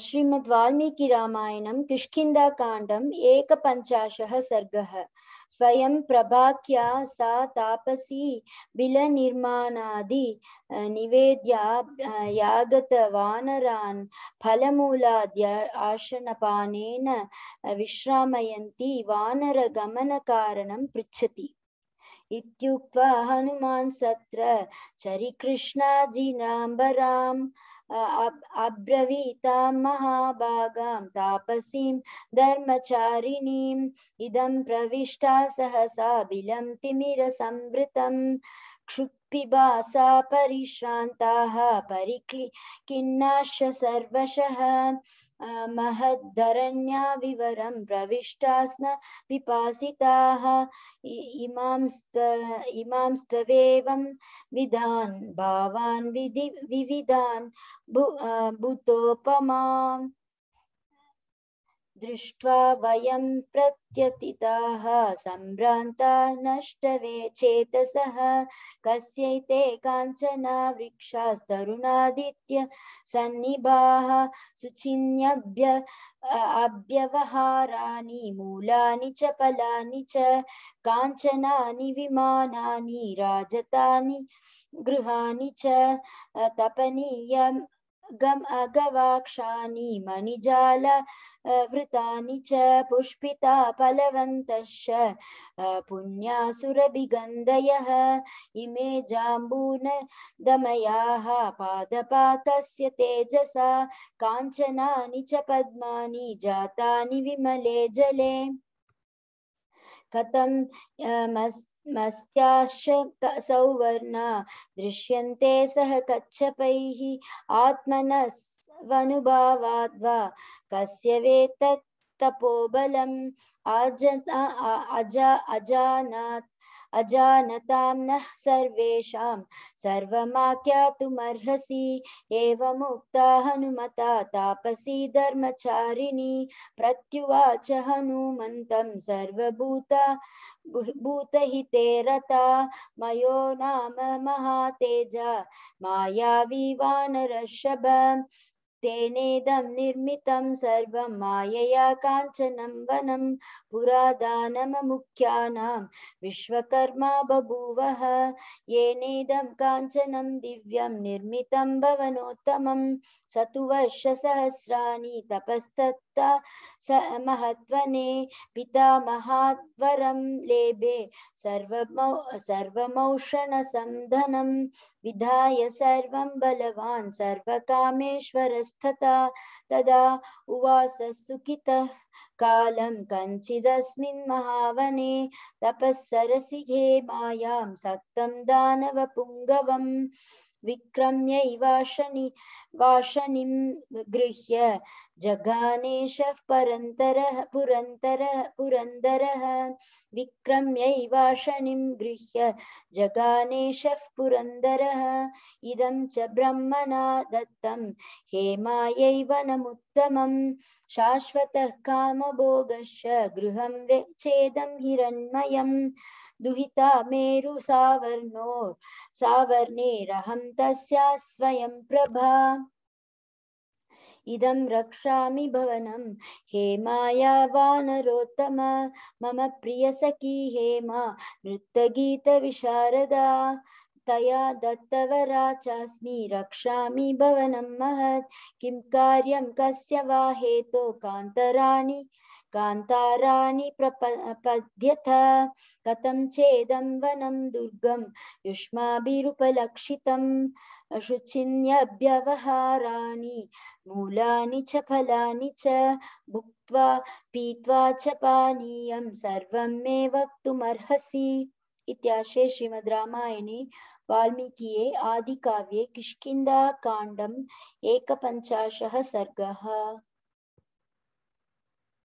श्रीमद् वाल्मीकिरामायणं किष्किन्धाकाण्डम् एकपञ्चाशः सर्गः स्वयं प्रभाख्या सा तापसी बिलनिर्माणादि निवेद्या यागतवानरान् फलमूलाद्य आशनपानेन विश्रामयन्ती वानरगमनकारणं पृच्छति इत्युक्त्वा हनुमान् सत्र चरिकृष्णाजिनाम्बराम् अब्रवीतां महाभागां तापसीं धर्मचारिणीम् इदं प्रविष्टा सहसा विलं तिमिरसंवृतं क्षुप् पिबासा परिश्रान्ताः परिक्लि किन्नाश सर्वशः महद्धरण्या विवरं प्रविष्टा स्म पिपासिताः इमां इमां त्ववेवं विधान् भावान् विधि विविधान् भूतोपमाम् दृष्ट्वा वयं प्रत्यतिताः सम्भ्रान्ता नष्टवे चेतसः कस्यैते काञ्चना वृक्षास्तरुणादित्य सन्निभाः सुचिन्यभ्य अव्यवहाराणि मूलानि च फलानि च काञ्चनानि विमानानि राजतानि गृहाणि च तपनीयम् गम मणिजाल वृता च पुष्पिता फलवंत पुण्यासुरभिगन्धयः इमे दमया पादपाकस्य तेजसा कांचना च पद्मा जाता विमले जले कथम मस् सौवर्णा दृश्य सह कछप आत्मनस्वनुभावाद्वा कस्य वेतत् तपोबलम् अज अज अजानात् अजानतां नः सर्वेषां सर्वमाख्यातुमर्हसि एवमुक्ता हनुमता तापसी धर्मचारिणी प्रत्युवाच हनुमन्तं सर्वभूता भूतहिते रता मयो नाम महातेज मायावी वानरषभ तेनेदं निर्मितं सर्वं मायया काञ्चनं वनं पुरादानममुख्यानां विश्वकर्मा बभूवः येनेदं काञ्चनं दिव्यं निर्मितं भवनोत्तमं स तु वर्षसहस्राणि तपस्तत् महत्वने पितामहात्वरं लेभे सर्वमौ सर्वमौषणसंधनं विधाय सर्वं बलवान् सर्वकामेश्वरस्तथा तदा उवास सुखितः कालं कञ्चिदस्मिन् महावने तपःसरसिघे मायां सक्तं दानवपुङ्गवम् विक्रम्य वाशनि वाशनिं गृह्य जघानेशः परन्तरः पुरन्तरः पुरन्दरः विक्रम्यै गृह्य जगानेशः पुरन्दरः इदं च ब्रह्मणा दत्तं हेमायैव नमुत्तमं शाश्वतः कामभोगश्च गृहं वे चेदं हिरण्मयम् दुहिता मेरु सावर्णो सावर्णेरहं तस्या स्वयं प्रभा इदं रक्षामि भवनं हे माया वानरोत्तम मम प्रियसखी हेमा नृत्यगीतविशारदा तया दत्तवरा चास्मि रक्षामि भवनं महत् किं कार्यं कस्य वा हेतो कान्तराणि कान्ताराणि प्रपद्यथ कथं चेदं वनं दुर्गं युष्माभिरुपलक्षितं शुचिन्यव्यवहाराणि मूलानि च फलानि च भुक्त्वा पीत्वा च पानीयं सर्वं मे वक्तुमर्हसि इत्याशे श्रीमद् रामायणे वाल्मीकिये आदिकाव्ये किष्किन्दाकाण्डम् एकपञ्चाशः सर्गः